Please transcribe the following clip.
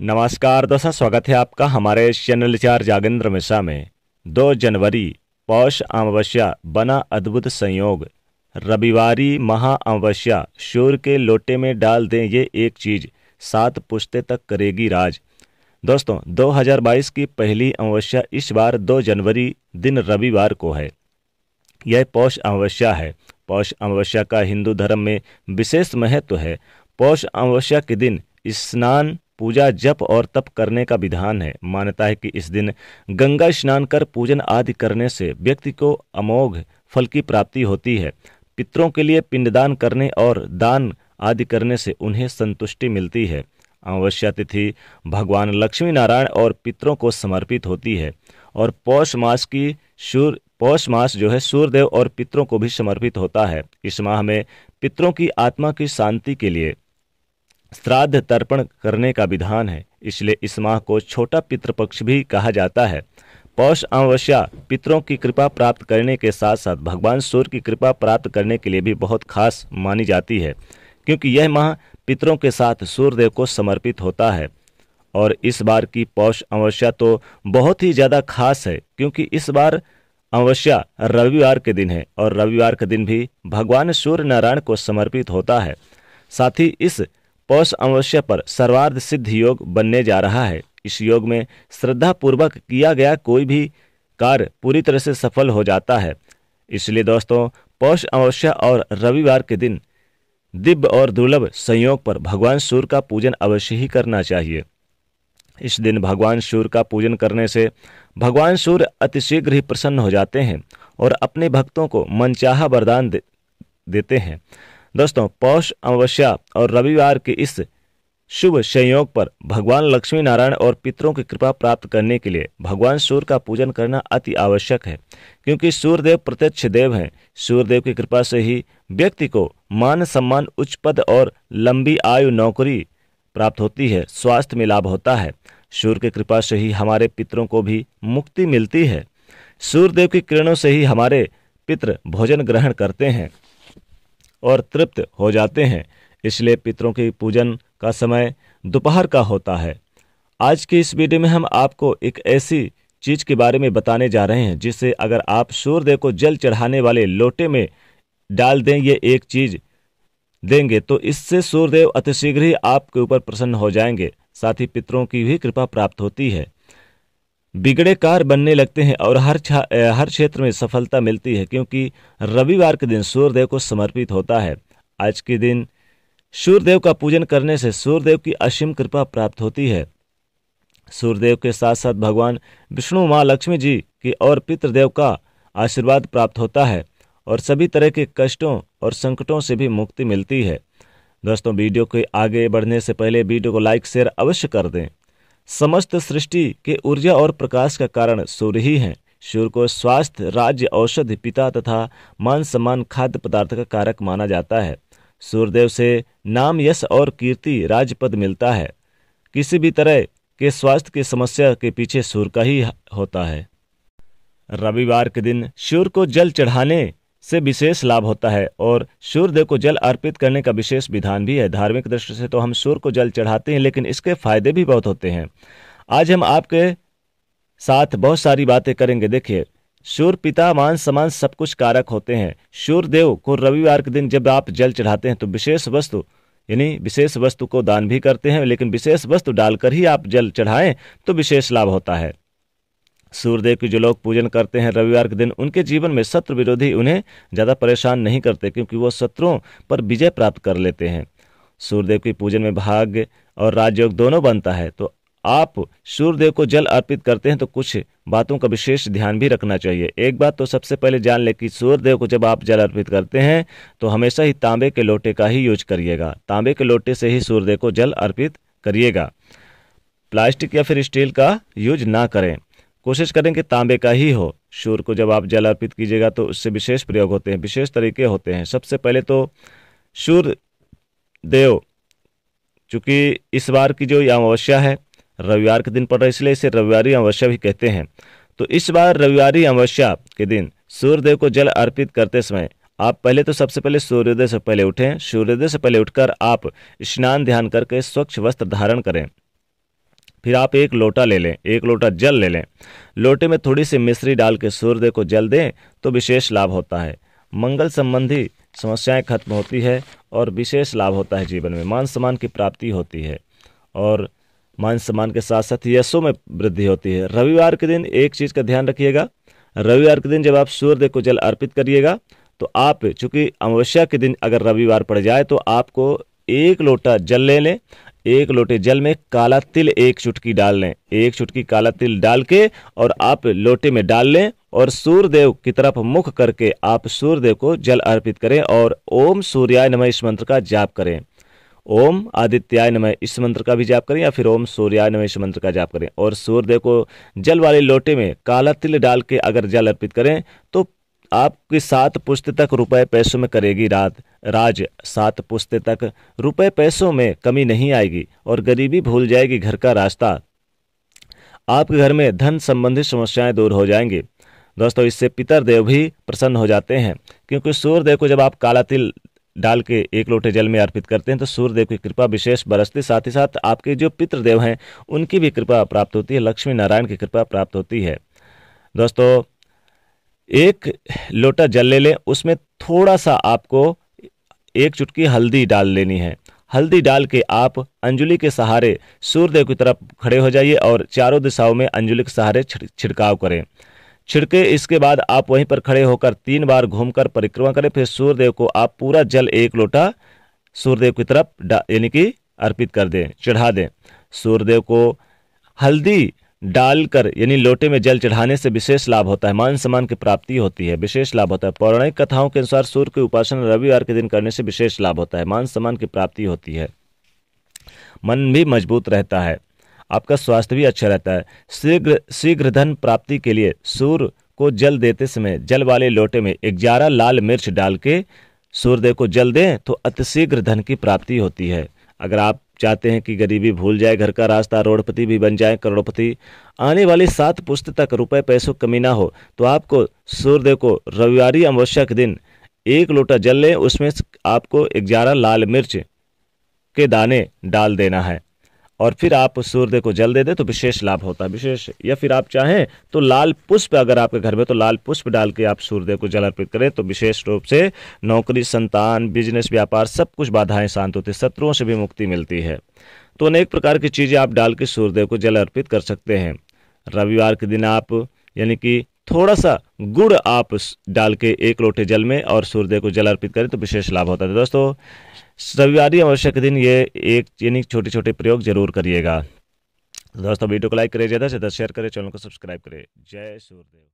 नमस्कार दोस्तों स्वागत है आपका हमारे चैनल चार जागेंद्र मिश्रा में दो जनवरी पौष अमावस्या बना अद्भुत संयोग रविवारी महा अमावस्या शोर के लोटे में डाल दें ये एक चीज सात पुश्ते तक करेगी राज दोस्तों 2022 की पहली अमावस्या इस बार 2 जनवरी दिन रविवार को है यह पौष अमावस्या है पौष अमावस्या का हिंदू धर्म में विशेष महत्व है पौष अमावस्या के दिन स्नान पूजा जप और तप करने का विधान है मान्यता है कि इस दिन गंगा स्नान कर पूजन आदि करने से व्यक्ति को अमोघ फल की प्राप्ति होती है पितरों के लिए पिंडदान करने और दान आदि करने से उन्हें संतुष्टि मिलती है अमावस्या तिथि भगवान लक्ष्मी नारायण और पितरों को समर्पित होती है और पौष मास की सूर्य पौष मास जो है सूर्यदेव और पितरों को भी समर्पित होता है इस माह में पितरों की आत्मा की शांति के लिए श्राद्ध तर्पण करने का विधान है इसलिए इस माह को छोटा पितृपक्ष भी कहा जाता है पौष अमावस्या पितरों की कृपा प्राप्त करने के साथ साथ भगवान सूर्य की कृपा प्राप्त करने के लिए भी बहुत खास मानी जाती है क्योंकि यह माह पितरों के साथ सूर्यदेव को समर्पित होता है और इस बार की पौष अमावस्या तो बहुत ही ज़्यादा खास है क्योंकि इस बार अमावस्या रविवार के दिन है और रविवार के दिन भी भगवान सूर्य नारायण को समर्पित होता है साथ ही इस पौष अमावस्या पर सर्वार्ध सिद्ध योग बनने जा रहा है इस योग में श्रद्धापूर्वक किया गया कोई भी कार्य पूरी तरह से सफल हो जाता है इसलिए दोस्तों पौष अमावस्या और रविवार के दिन दिव्य और दुर्लभ संयोग पर भगवान सूर्य का पूजन अवश्य ही करना चाहिए इस दिन भगवान सूर्य का पूजन करने से भगवान सूर्य अतिशीघ्र ही प्रसन्न हो जाते हैं और अपने भक्तों को मनचाहा वरदान दे, देते हैं दोस्तों पौष अमावस्या और रविवार के इस शुभ संयोग पर भगवान लक्ष्मी नारायण और पितरों की कृपा प्राप्त करने के लिए भगवान सूर्य का पूजन करना अति आवश्यक है क्योंकि सूर्यदेव प्रत्यक्ष देव हैं सूर्यदेव की कृपा से ही व्यक्ति को मान सम्मान उच्च पद और लंबी आयु नौकरी प्राप्त होती है स्वास्थ्य में लाभ होता है सूर्य की कृपा से ही हमारे पितरों को भी मुक्ति मिलती है सूर्यदेव की किरणों से ही हमारे पितृ भोजन ग्रहण करते हैं और तृप्त हो जाते हैं इसलिए पितरों के पूजन का समय दोपहर का होता है आज की इस वीडियो में हम आपको एक ऐसी चीज के बारे में बताने जा रहे हैं जिसे अगर आप सूर्यदेव को जल चढ़ाने वाले लोटे में डाल दें ये एक चीज देंगे तो इससे सूर्यदेव अतिशीघ्र ही आपके ऊपर प्रसन्न हो जाएंगे साथ ही पितरों की भी कृपा प्राप्त होती है बिगड़े कार बनने लगते हैं और हर हर क्षेत्र में सफलता मिलती है क्योंकि रविवार के दिन सूर्यदेव को समर्पित होता है आज के दिन सूर्यदेव का पूजन करने से सूर्यदेव की असीम कृपा प्राप्त होती है सूर्यदेव के साथ साथ भगवान विष्णु माँ लक्ष्मी जी की और पितृदेव का आशीर्वाद प्राप्त होता है और सभी तरह के कष्टों और संकटों से भी मुक्ति मिलती है दोस्तों वीडियो के आगे बढ़ने से पहले वीडियो को लाइक शेयर अवश्य कर दें समस्त सृष्टि के ऊर्जा और प्रकाश का कारण सूर्य ही है सूर्य को स्वास्थ्य राज्य औषधि पिता तथा मान सम्मान खाद्य पदार्थ का कारक माना जाता है सूर्यदेव से नाम यश और कीर्ति राजपद मिलता है किसी भी तरह के स्वास्थ्य की समस्या के पीछे सूर्य का ही होता है रविवार के दिन सूर्य को जल चढ़ाने से विशेष लाभ होता है और सूर्यदेव को जल अर्पित करने का विशेष विधान भी है धार्मिक दृष्टि से तो हम सूर्य को जल चढ़ाते हैं लेकिन इसके फायदे भी बहुत होते हैं आज हम आपके साथ बहुत सारी बातें करेंगे देखिए सूर्य पिता मान समान सब कुछ कारक होते हैं सूर्यदेव को रविवार के दिन जब आप जल चढ़ाते हैं तो विशेष वस्तु यानी विशेष वस्तु को दान भी करते हैं लेकिन विशेष वस्तु डालकर ही आप जल चढ़ाएं तो विशेष लाभ होता है सूर्यदेव की जो लोग पूजन करते हैं रविवार के दिन उनके जीवन में शत्रु विरोधी उन्हें ज़्यादा परेशान नहीं करते क्योंकि वो शत्रुओं पर विजय प्राप्त कर लेते हैं सूर्यदेव की पूजन में भाग्य और राजयोग दोनों बनता है तो आप सूर्यदेव को जल अर्पित करते हैं तो कुछ बातों का विशेष ध्यान भी रखना चाहिए एक बात तो सबसे पहले जान लें कि सूर्यदेव को जब आप जल अर्पित करते हैं तो हमेशा ही तांबे के लोटे का ही यूज करिएगा तांबे के लोटे से ही सूर्यदेव को जल अर्पित करिएगा प्लास्टिक या फिर स्टील का यूज ना करें कोशिश करें कि तांबे का ही हो सूर्य को जब आप जल अर्पित कीजिएगा तो उससे विशेष प्रयोग होते हैं विशेष तरीके होते हैं सबसे पहले तो शूर देव चूँकि इस बार की जो अमावस्या है रविवार के दिन पड़ रहा है इसलिए इसे रविवार अमावस्या भी कहते हैं तो इस बार रविवार अमावस्या के दिन सूर्यदेव को जल अर्पित करते समय आप पहले तो सबसे पहले सूर्योदय से पहले उठें सूर्योदय से पहले उठकर आप स्नान ध्यान करके स्वच्छ वस्त्र धारण करें फिर आप एक लोटा ले लें एक लोटा जल ले लें लोटे में थोड़ी सी मिश्री डाल के सूर्य को जल दें तो विशेष लाभ होता है मंगल संबंधी समस्याएं खत्म होती है और विशेष लाभ होता है जीवन में मान सम्मान की प्राप्ति होती है और मान सम्मान के साथ साथ यशो में वृद्धि होती है रविवार के दिन एक चीज़ का ध्यान रखिएगा रविवार के दिन जब आप सूर्य को जल अर्पित करिएगा तो आप चूँकि अमावस्या के दिन अगर रविवार पड़ जाए तो आपको एक लोटा जल ले लें एक लोटे जल में काला तिल एक चुटकी डाल लें एक चुटकी काला तिल डाल के और आप लोटे में डाल लें और सूर्यदेव की तरफ मुख करके आप सूर्यदेव को जल अर्पित करें और ओम सूर्याय नमः इस मंत्र का जाप करें ओम आदित्याय नमः इस मंत्र का भी जाप करें या फिर ओम सूर्याय नमः इस मंत्र का जाप करें और सूर्यदेव को जल वाले लोटे में काला तिल डाल के अगर जल अर्पित करें तो आपकी सात पुश्त तक रुपए पैसों में करेगी रात राज सात पुश्त तक रुपए पैसों में कमी नहीं आएगी और गरीबी भूल जाएगी घर का रास्ता आपके घर में धन संबंधी समस्याएं दूर हो जाएंगी दोस्तों इससे पितर देव भी प्रसन्न हो जाते हैं क्योंकि सूर्यदेव को जब आप काला तिल डाल के एक लोटे जल में अर्पित करते हैं तो सूर्यदेव की कृपा विशेष बरसती साथ ही साथ आपके जो पितृदेव हैं उनकी भी कृपा प्राप्त होती है लक्ष्मी नारायण की कृपा प्राप्त होती है दोस्तों एक लोटा जल ले लें उसमें थोड़ा सा आपको एक चुटकी हल्दी डाल लेनी है हल्दी डाल के आप अंजलि के सहारे सूर्यदेव की तरफ खड़े हो जाइए और चारों दिशाओं में अंजलि के सहारे छिड़काव करें छिड़के इसके बाद आप वहीं पर खड़े होकर तीन बार घूमकर परिक्रमा करें फिर सूर्यदेव को आप पूरा जल एक लोटा सूर्यदेव की तरफ यानी कि अर्पित कर दें चढ़ा दें सूर्यदेव को हल्दी डालकर यानी लोटे में जल चढ़ाने से विशेष लाभ होता है मान सम्मान की प्राप्ति होती है विशेष लाभ होता है पौराणिक कथाओं के अनुसार सूर्य की उपासना रविवार के दिन करने से विशेष लाभ होता है मान सम्मान की प्राप्ति होती है मन भी मजबूत रहता है आपका स्वास्थ्य भी अच्छा रहता है शीघ्र शीघ्र धन प्राप्ति के लिए सूर्य को जल देते समय जल वाले लोटे में ग्यारह लाल मिर्च डाल के सूर्यदेव को जल दें तो अतिशीघ्र धन की प्राप्ति होती है अगर आप चाहते हैं कि गरीबी भूल जाए घर का रास्ता रोडपति भी बन जाए करोड़पति आने वाली सात पुस्त तक रुपए पैसों कमी ना हो तो आपको सूर्यदेव को रविवार अमावस्या के दिन एक लोटा जल लें उसमें आपको ग्यारह लाल मिर्च के दाने डाल देना है और फिर आप सूर्य को जल दे दें तो विशेष लाभ होता है विशेष या फिर आप चाहें तो लाल पुष्प अगर आपके घर में तो लाल पुष्प डाल के आप सूर्य को जल अर्पित करें तो विशेष रूप से नौकरी संतान बिजनेस व्यापार सब कुछ बाधाएं शांत होती शत्रुओं से भी मुक्ति मिलती है तो अनेक प्रकार की चीज़ें आप डाल के सूर्यदेव को जल अर्पित कर सकते हैं रविवार के दिन आप यानी कि थोड़ा सा गुड़ आप डाल के एक लोटे जल में और सूर्यदेव को जल अर्पित करें तो विशेष लाभ होता है तो दोस्तों रविवार आवश्यक के दिन ये एक यानी छोटे छोटे प्रयोग जरूर करिएगा दोस्तों वीडियो को लाइक करें ज़्यादा से ज़्यादा शेयर करें चैनल को सब्सक्राइब करें जय सूर्यदेव